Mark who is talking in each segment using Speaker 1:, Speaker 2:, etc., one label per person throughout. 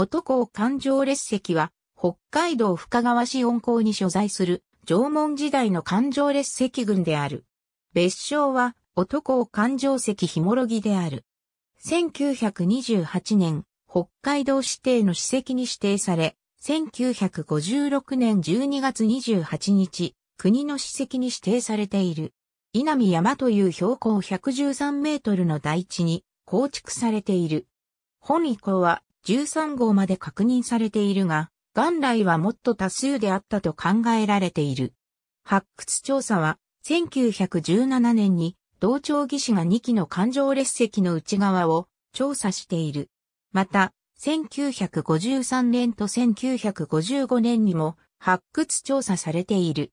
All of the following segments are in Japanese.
Speaker 1: 男を環状列石は、北海道深川市温港に所在する、縄文時代の環状列石群である。別称は、男を環状石ひもろぎである。1928年、北海道指定の史跡に指定され、1956年12月28日、国の史跡に指定されている。稲見山という標高113メートルの台地に構築されている。本以降は13号まで確認されているが、元来はもっと多数であったと考えられている。発掘調査は、1917年に、同調技師が2機の環状列石の内側を調査している。また、1953年と1955年にも発掘調査されている。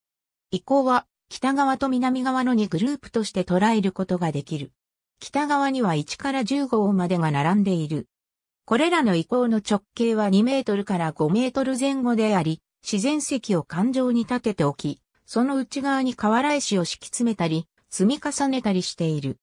Speaker 1: 以降は北側と南側の2グループとして捉えることができる。北側には1から10号までが並んでいる。これらの遺構の直径は2メートルから5メートル前後であり、自然石を環状に立てておき、その内側に瓦石を敷き詰めたり、積み重ねたりしている。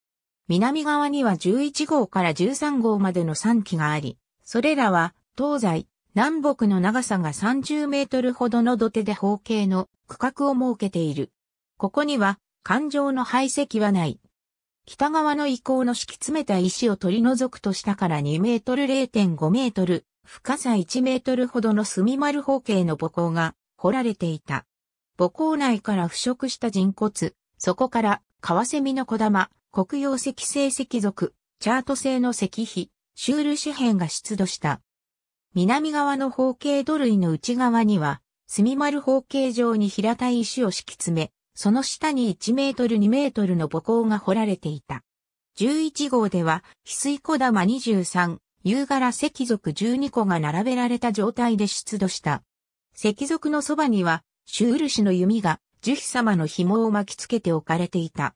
Speaker 1: 南側には11号から13号までの3基があり、それらは東西、南北の長さが30メートルほどの土手で方形の区画を設けている。ここには環状の排石はない。北側の遺構の敷き詰めた石を取り除くと下から2メートル0.5メートル、深さ1メートルほどの墨丸方形の母校が掘られていた。母校内から腐食した人骨、そこからカワセミの小玉、黒曜石製石属、チャート製の石碑、シュール紙片が出土した。南側の方形土塁の内側には、墨丸方形状に平たい石を敷き詰め、その下に1メートル2メートルの母校が掘られていた。11号では、翡翠小玉23、夕柄石族12個が並べられた状態で出土した。石族のそばには、シュール氏の弓が、樹皮様の紐を巻きつけて置かれていた。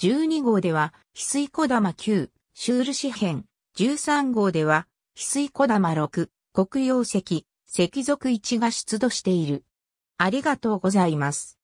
Speaker 1: 12号では、翡翠小玉9、ル氏編。13号では、翡翠小玉6、黒曜石、石族1が出土している。ありがとうございます。